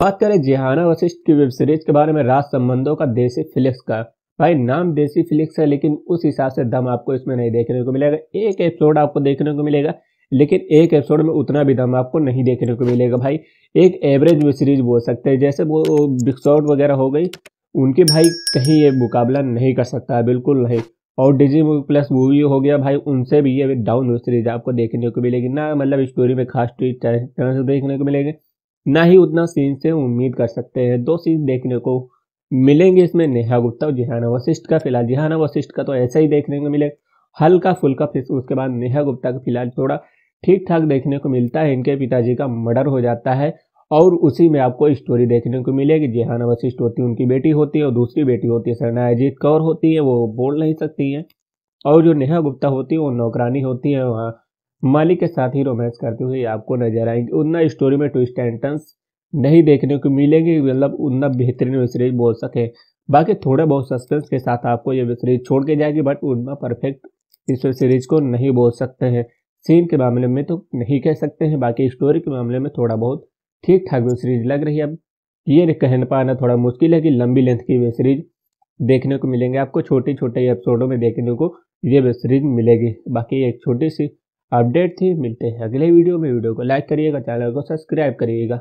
बात करें जिहाना वशिष्ठ की वेब सीरीज के बारे में राज संबंधों का देसी फिलिक्स का भाई नाम देसी फिलिक्स है लेकिन उस हिसाब से दम आपको इसमें नहीं देखने को मिलेगा एक एपिसोड आपको देखने को मिलेगा लेकिन एक एपिसोड में उतना भी दम आपको नहीं देखने को मिलेगा भाई एक एवरेज वेब सीरीज बोल सकते हैं जैसे वो बिग शॉट वगैरह हो गई उनकी भाई कहीं ये मुकाबला नहीं कर सकता बिल्कुल नहीं और डिजी प्लस मूवी हो गया भाई उनसे भी ये डाउन वेब सीरीज आपको देखने को मिलेगी ना मतलब स्टोरी में खास ट्वीट देखने को मिलेगी ना ही उतना सीन से उम्मीद कर सकते हैं दो सीन देखने को मिलेंगे इसमें नेहा गुप्ता और जिहाना वशिष्ठ का फिलहाल जिहाना वशिष्ठ का तो ऐसा ही देखने को मिलेगा हल्का फुल्का फिर उसके बाद नेहा गुप्ता का फिलहाल थोड़ा ठीक ठाक देखने को मिलता है इनके पिताजी का मर्डर हो जाता है और उसी में आपको स्टोरी देखने को मिलेगी जेहाना वशिष्ठ होती है उनकी बेटी होती है और दूसरी बेटी होती है अजीत कौर होती है वो बोल नहीं सकती है और जो नेहा गुप्ता होती है वो नौकरानी होती है वहाँ मालिक के साथ ही रोमांस करते हुए आपको नजर आएंगे उतना स्टोरी में ट्विस्ट एंड टर्न्स नहीं देखने को मिलेंगे मतलब उतना बेहतरीन वेब सीरीज बोल सके बाकी थोड़ा बहुत सस्पेंस के साथ आपको ये वेब सीरीज छोड़ के जाएगी बट उतना परफेक्ट इस वेब सीरीज को नहीं बोल सकते हैं सीन के मामले में तो नहीं कह सकते हैं बाकी स्टोरी के मामले में थोड़ा बहुत ठीक ठाक वेब सीरीज लग रही है अब ये कह पाना थोड़ा मुश्किल है कि लंबी लेंथ की वेब सीरीज देखने को मिलेंगे आपको छोटे छोटे एपिसोडों में देखने को ये वेब सीरीज मिलेगी बाकी एक छोटी सी अपडेट थी मिलते हैं अगले वीडियो में वीडियो को लाइक करिएगा चैनल को सब्सक्राइब करिएगा